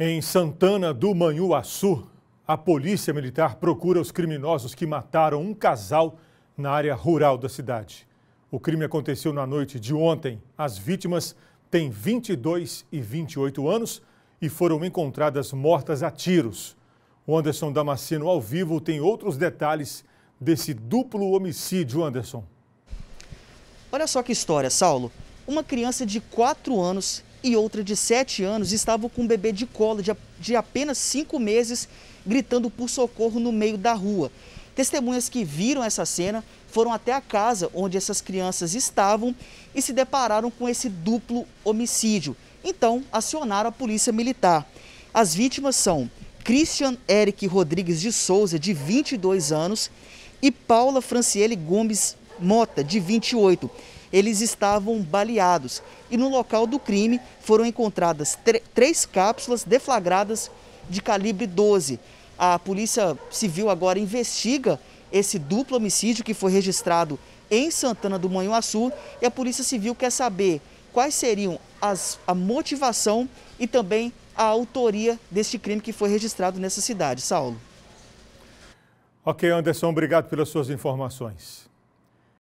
Em Santana do Manhuaçu, a polícia militar procura os criminosos que mataram um casal na área rural da cidade. O crime aconteceu na noite de ontem. As vítimas têm 22 e 28 anos e foram encontradas mortas a tiros. O Anderson Damasceno, ao vivo, tem outros detalhes desse duplo homicídio, Anderson. Olha só que história, Saulo. Uma criança de 4 anos e outra de 7 anos estavam com um bebê de cola de, de apenas 5 meses gritando por socorro no meio da rua. Testemunhas que viram essa cena foram até a casa onde essas crianças estavam e se depararam com esse duplo homicídio. Então, acionaram a polícia militar. As vítimas são Christian Eric Rodrigues de Souza, de 22 anos, e Paula Franciele Gomes Mota, de 28 eles estavam baleados. E no local do crime foram encontradas três cápsulas deflagradas de calibre 12. A Polícia Civil agora investiga esse duplo homicídio que foi registrado em Santana do Manhuaçu e a Polícia Civil quer saber quais seriam as, a motivação e também a autoria deste crime que foi registrado nessa cidade. Saulo. Ok, Anderson, obrigado pelas suas informações.